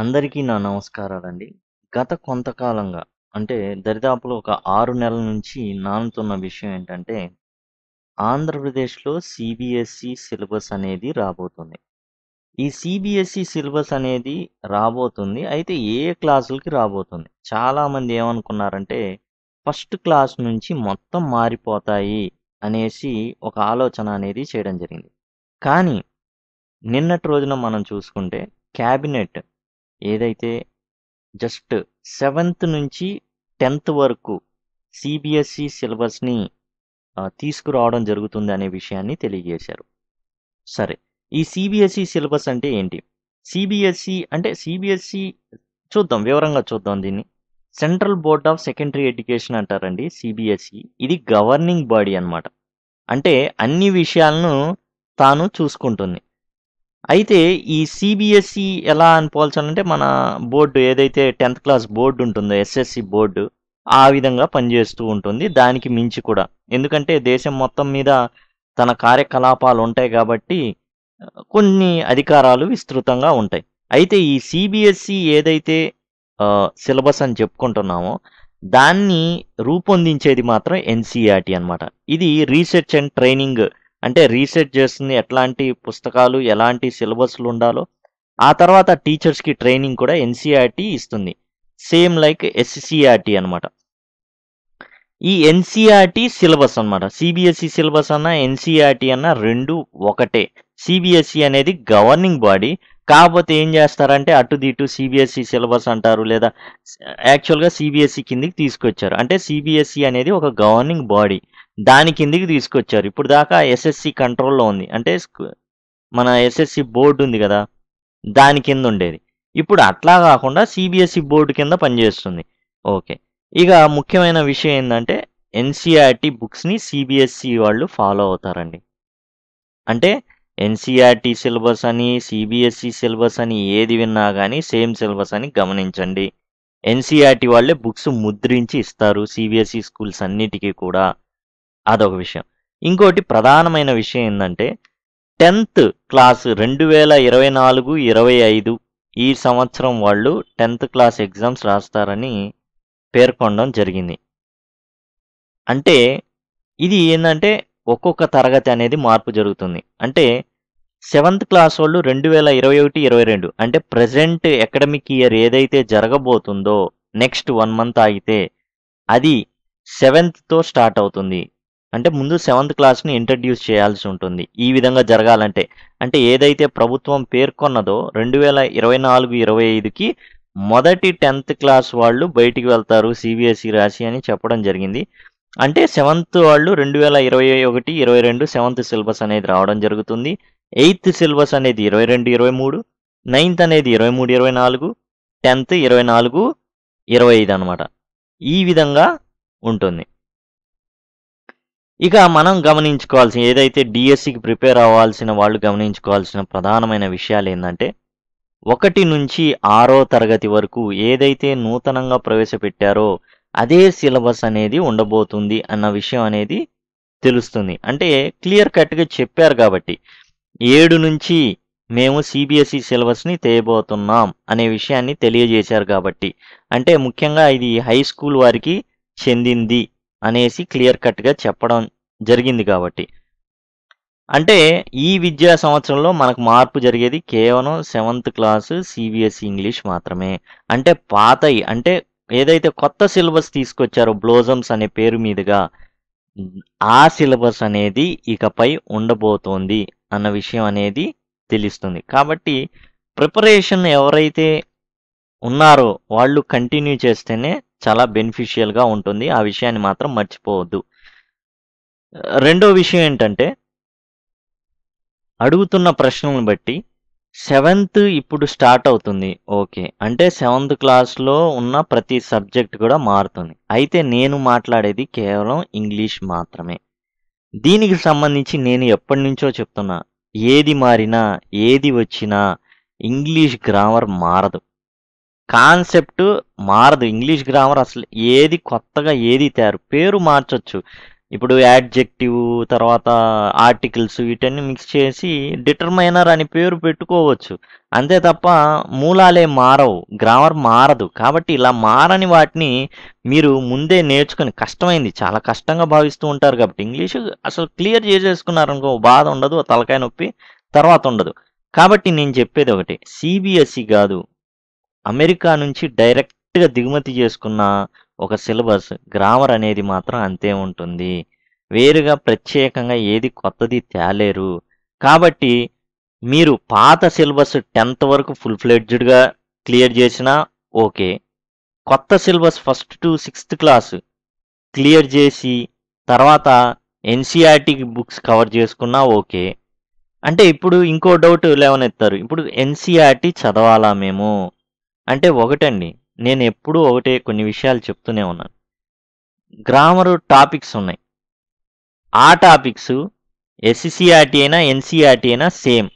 అందరికీ నా నమస్కారాలండి గత కొంతకాలంగా అంటే దరిదాపులో ఒక ఆరు నెలల నుంచి నానుతున్న విషయం ఏంటంటే ఆంధ్రప్రదేశ్లో సిబిఎస్ఈ సిలబస్ అనేది రాబోతుంది ఈ సిబిఎస్ఈ సిలబస్ అనేది రాబోతుంది అయితే ఏ క్లాసులకి రాబోతుంది చాలామంది ఏమనుకున్నారంటే ఫస్ట్ క్లాస్ నుంచి మొత్తం మారిపోతాయి అనేసి ఒక ఆలోచన అనేది చేయడం జరిగింది కానీ నిన్నటి రోజున మనం చూసుకుంటే క్యాబినెట్ ఏదైతే జస్ట్ సెవెంత్ నుంచి టెన్త్ వరకు సిబిఎస్ఈ సిలబస్ని తీసుకురావడం జరుగుతుంది అనే విషయాన్ని తెలియజేశారు సరే ఈ సిబిఎస్ఈ సిలబస్ అంటే ఏంటి సిబిఎస్ఈ అంటే సిబిఎస్ఈ చూద్దాం వివరంగా చూద్దాం దీన్ని central board of secondary education అంటారండి సిబిఎస్ఈ ఇది గవర్నింగ్ బాడీ అనమాట అంటే అన్ని విషయాలను తాను చూసుకుంటుంది అయితే ఈ సిబిఎస్ఈ e ఎలా అని పోల్చాలంటే మన బోర్డు ఏదైతే టెన్త్ క్లాస్ బోర్డు ఉంటుందో ఎస్ఎస్సి బోర్డు ఆ విధంగా పనిచేస్తూ ఉంటుంది దానికి మించి కూడా ఎందుకంటే దేశం మొత్తం మీద తన కార్యకలాపాలు ఉంటాయి కాబట్టి కొన్ని అధికారాలు విస్తృతంగా ఉంటాయి అయితే ఈ సిబిఎస్ఈ e ఏదైతే సిలబస్ అని చెప్పుకుంటున్నామో దాన్ని రూపొందించేది మాత్రం ఎన్సిఆర్టీ e అనమాట ఇది రీసెర్చ్ అండ్ ట్రైనింగ్ అంటే రీసెట్ చేస్తుంది ఎట్లాంటి పుస్తకాలు ఎలాంటి సిలబస్లు ఉండాలో ఆ తర్వాత టీచర్స్కి ట్రైనింగ్ కూడా ఎన్సీఆర్టీ ఇస్తుంది సేమ్ లైక్ ఎస్సీఆర్టీ అనమాట ఈ ఎన్సీఆర్టీ సిలబస్ అనమాట సిబిఎస్ఈ సిలబస్ అన్న ఎన్సీఆర్టీ అన్న రెండు ఒకటే సిబిఎస్ఈ అనేది గవర్నింగ్ బాడీ కాకపోతే ఏం చేస్తారంటే అటు దిటు సిబిఎస్ఈ సిలబస్ అంటారు లేదా యాక్చువల్గా సిబిఎస్ఈ కిందికి తీసుకొచ్చారు అంటే సిబిఎస్ఈ అనేది ఒక గవర్నింగ్ బాడీ దాని కిందికి తీసుకొచ్చారు ఇప్పుడు దాకా ఎస్ఎస్సి కంట్రోల్లో ఉంది అంటే మన ఎస్ఎస్సి బోర్డు ఉంది కదా దాని కింద ఉండేది ఇప్పుడు అట్లా కాకుండా సిబిఎస్ఈ బోర్డు e కింద పనిచేస్తుంది ఓకే ఇక ముఖ్యమైన విషయం ఏంటంటే ఎన్సిఆర్టీ బుక్స్ని సిబిఎస్ఈ వాళ్ళు ఫాలో అవుతారండి అంటే ఎన్సిఆర్టీ సిలబస్ e అని సిబిఎస్ఈ సిలబస్ e అని ఏది విన్నా కానీ సేమ్ సిలబస్ అని గమనించండి ఎన్సిఆర్టీ వాళ్ళే బుక్స్ ముద్రించి ఇస్తారు సిబిఎస్ఈ స్కూల్స్ అన్నిటికీ కూడా అదొక విషయం ఇంకోటి ప్రధానమైన విషయం ఏంటంటే టెన్త్ క్లాస్ రెండు వేల ఇరవై నాలుగు ఇరవై ఐదు ఈ సంవత్సరం వాళ్ళు టెన్త్ క్లాస్ ఎగ్జామ్స్ రాస్తారని పేర్కొనడం జరిగింది అంటే ఇది ఏంటంటే ఒక్కొక్క తరగతి అనేది మార్పు జరుగుతుంది అంటే సెవెంత్ క్లాస్ వాళ్ళు రెండు వేల ఇరవై ఒకటి ఇరవై రెండు అంటే ప్రజెంట్ అకాడమిక్ ఇయర్ ఏదైతే జరగబోతుందో నెక్స్ట్ వన్ మంత్ ఆగితే అది సెవెంత్తో స్టార్ట్ అవుతుంది అంటే ముందు సెవెంత్ క్లాస్ని ఇంట్రడ్యూస్ చేయాల్సి ఉంటుంది ఈ విధంగా జరగాలంటే అంటే ఏదైతే ప్రభుత్వం పేర్కొన్నదో రెండు వేల ఇరవై నాలుగు ఇరవై ఐదుకి మొదటి టెన్త్ క్లాస్ వాళ్ళు బయటికి వెళ్తారు సిబిఎస్ఈ రాసి అని చెప్పడం జరిగింది అంటే సెవెంత్ వాళ్ళు రెండు వేల ఇరవై ఒకటి ఇరవై రెండు సెవెంత్ సిలబస్ అనేది రావడం జరుగుతుంది ఎయిత్ సిలబస్ అనేది ఇరవై రెండు ఇరవై మూడు నైన్త్ అనేది ఇరవై మూడు ఇరవై నాలుగు టెన్త్ ఇరవై నాలుగు ఇరవై ఐదు అనమాట ఈ విధంగా ఉంటుంది ఇక మనం గమనించుకోవాల్సిన ఏదైతే డిఎస్సికి e ప్రిపేర్ అవ్వాల్సిన వాళ్ళు గమనించుకోవాల్సిన ప్రధానమైన విషయాలు ఏంటంటే ఒకటి నుంచి ఆరో తరగతి వరకు ఏదైతే నూతనంగా ప్రవేశపెట్టారో అదే సిలబస్ అనేది ఉండబోతుంది అన్న విషయం అనేది తెలుస్తుంది అంటే క్లియర్ కట్గా చెప్పారు కాబట్టి ఏడు నుంచి మేము సిబిఎస్ఈ e సిలబస్ని తేయబోతున్నాం అనే విషయాన్ని తెలియజేశారు కాబట్టి అంటే ముఖ్యంగా ఇది హై స్కూల్ వారికి చెందింది అనేసి క్లియర్ కట్గా చెప్పడం జరిగింది కాబట్టి అంటే ఈ విద్యా సంవత్సరంలో మనకు మార్పు జరిగేది కేవలం సెవెంత్ క్లాసు సిబిఎస్ఈ ఇంగ్లీష్ మాత్రమే అంటే పాతయి అంటే ఏదైతే కొత్త సిలబస్ తీసుకొచ్చారో బ్లోజమ్స్ అనే పేరు మీదుగా ఆ సిలబస్ అనేది ఇకపై ఉండబోతోంది అన్న విషయం అనేది తెలుస్తుంది కాబట్టి ప్రిపరేషన్ ఎవరైతే ఉన్నారో వాళ్ళు కంటిన్యూ చేస్తేనే చాలా బెనిఫిషియల్గా ఉంటుంది ఆ విషయాన్ని మాత్రం మర్చిపోవద్దు రెండో విషయం ఏంటంటే అడుగుతున్న ప్రశ్నలను బట్టి సెవెంత్ ఇప్పుడు స్టార్ట్ అవుతుంది ఓకే అంటే సెవెంత్ క్లాస్లో ఉన్న ప్రతి సబ్జెక్ట్ కూడా మారుతుంది అయితే నేను మాట్లాడేది కేవలం ఇంగ్లీష్ మాత్రమే దీనికి సంబంధించి నేను ఎప్పటి నుంచో చెప్తున్నా ఏది మారినా ఏది వచ్చినా ఇంగ్లీష్ గ్రామర్ మారదు కాన్సెప్ట్ మారదు ఇంగ్లీష్ గ్రామర్ అసలు ఏది కొత్తగా ఏది తయారు పేరు మార్చచ్చు ఇప్పుడు యాడ్జెక్టివ్ తర్వాత ఆర్టికల్స్ వీటన్ని మిక్స్ చేసి డిటర్మైనర్ అని పేరు పెట్టుకోవచ్చు అంతే తప్ప మూలాలే మారవు గ్రామర్ మారదు కాబట్టి ఇలా మారని వాటిని మీరు ముందే నేర్చుకుని కష్టమైంది చాలా కష్టంగా భావిస్తూ ఉంటారు కాబట్టి ఇంగ్లీషు అసలు క్లియర్ చేసేసుకున్నారనుకో బాధ ఉండదు తలకాయ నొప్పి తర్వాత ఉండదు కాబట్టి నేను చెప్పేది ఒకటి సిబిఎస్ఈ e కాదు అమెరికా నుంచి డైరెక్ట్గా దిగుమతి చేసుకున్న ఒక సిలబస్ గ్రామర్ అనేది మాత్రం అంతే ఉంటుంది వేరుగా ప్రత్యేకంగా ఏది కొత్తది తేలేరు కాబట్టి మీరు పాత సిలబస్ టెన్త్ వరకు ఫుల్ ఫ్లెడ్జ్డ్గా క్లియర్ చేసినా ఓకే కొత్త syllabus first to sixth class clear చేసి తర్వాత ఎన్సీఆర్టీ బుక్స్ కవర్ చేసుకున్నా ఓకే అంటే ఇప్పుడు ఇంకో డౌట్ లేవనెత్తారు ఇప్పుడు ఎన్సీఆర్టీ చదవాలా మేము అంటే ఒకటండి నేను ఎప్పుడూ ఒకటే కొన్ని విషయాలు చెప్తూనే ఉన్నాను గ్రామరు టాపిక్స్ ఉన్నాయి ఆ టాపిక్స్ ఎస్సీఆర్టీ అయినా ఎన్సీఆర్టీ అయినా సేమ్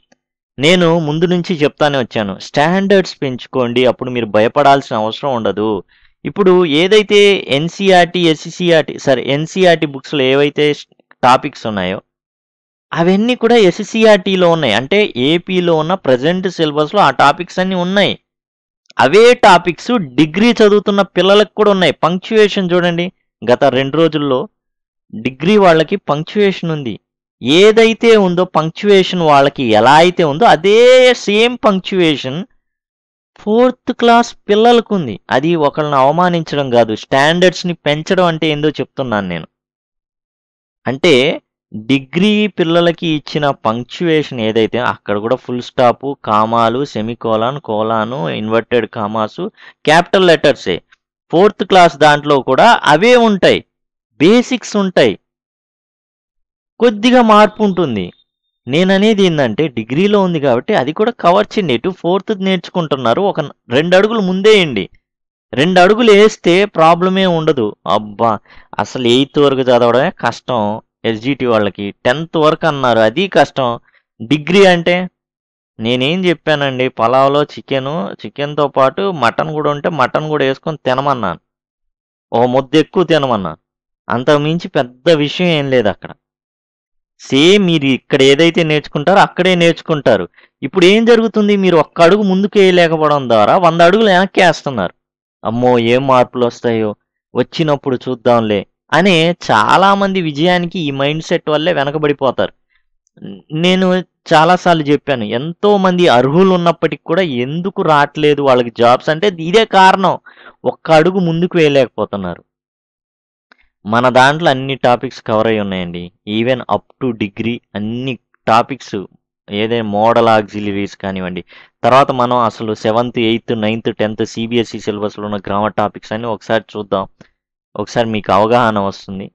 నేను ముందు నుంచి చెప్తానే వచ్చాను స్టాండర్డ్స్ పెంచుకోండి అప్పుడు మీరు భయపడాల్సిన అవసరం ఉండదు ఇప్పుడు ఏదైతే ఎన్సీఆర్టీ ఎస్సీఆర్టీ సరే ఎన్సీఆర్టీ బుక్స్లో ఏవైతే టాపిక్స్ ఉన్నాయో అవన్నీ కూడా ఎస్సీఆర్టీలో ఉన్నాయి అంటే ఏపీలో ఉన్న ప్రజెంట్ సిలబస్లో ఆ టాపిక్స్ అన్నీ ఉన్నాయి అవే టాపిక్స్ డిగ్రీ చదువుతున్న పిల్లలకు కూడా ఉన్నాయి పంక్చువేషన్ చూడండి గత రెండు రోజుల్లో డిగ్రీ వాళ్ళకి పంక్చువేషన్ ఉంది ఏదైతే ఉందో పంక్చువేషన్ వాళ్ళకి ఎలా అయితే ఉందో అదే సేమ్ పంక్చువేషన్ ఫోర్త్ క్లాస్ పిల్లలకు ఉంది అది ఒకళ్ళని అవమానించడం కాదు స్టాండర్డ్స్ని పెంచడం అంటే ఏందో చెప్తున్నాను నేను అంటే డిగ్రీ పిల్లలకి ఇచ్చిన పంక్చువేషన్ ఏదైతే అక్కడ కూడా ఫుల్ స్టాప్ కామాలు semicolon colon inverted commas capital లెటర్సే ఫోర్త్ క్లాస్ దాంట్లో కూడా అవే ఉంటాయి బేసిక్స్ ఉంటాయి కొద్దిగా మార్పు ఉంటుంది నేననేది ఏంటంటే డిగ్రీలో ఉంది కాబట్టి అది కూడా కవర్ చేయండి ఇటు ఫోర్త్ నేర్చుకుంటున్నారు ఒక రెండు అడుగులు ముందేయండి రెండు అడుగులు వేస్తే ప్రాబ్లమే ఉండదు అబ్బా అసలు ఎయిత్ వరకు చదవడమే కష్టం ఎస్జిటి వాళ్ళకి టెన్త్ వరకు అన్నారు అది కష్టం డిగ్రీ అంటే నేనేం చెప్పానండి పలావ్లో చికెను చికెన్తో పాటు మటన్ కూడా ఉంటే మటన్ కూడా వేసుకొని తినమన్నాను ఓ ముద్ద ఎక్కువ తినమన్నాను అంతకుమించి పెద్ద విషయం ఏం లేదు అక్కడ సేమ్ మీరు ఇక్కడ ఏదైతే నేర్చుకుంటారో అక్కడే నేర్చుకుంటారు ఇప్పుడు ఏం జరుగుతుంది మీరు ఒక్క అడుగు ముందుకు వేయలేకపోవడం ద్వారా వంద అడుగులు వెనక్కి వేస్తున్నారు అమ్మో ఏం మార్పులు వస్తాయో వచ్చినప్పుడు చూద్దాంలే అనే చాలామంది విజయానికి ఈ మైండ్ సెట్ వల్లే వెనకబడిపోతారు నేను చాలాసార్లు చెప్పాను ఎంతోమంది అర్హులు ఉన్నప్పటికి కూడా ఎందుకు రావట్లేదు వాళ్ళకి జాబ్స్ అంటే ఇదే కారణం ఒక్క అడుగు ముందుకు వేయలేకపోతున్నారు మన దాంట్లో అన్ని టాపిక్స్ కవర్ అయి ఉన్నాయండి ఈవెన్ అప్ టు డిగ్రీ అన్ని టాపిక్స్ ఏదైనా మోడల్ ఆక్సిలరీస్ కానివ్వండి తర్వాత మనం అసలు seventh eighth ninth tenth CBSE సిలబస్లో ఉన్న గ్రామర్ టాపిక్స్ అని ఒకసారి చూద్దాం ఒకసారి మీకు అవగాహన వస్తుంది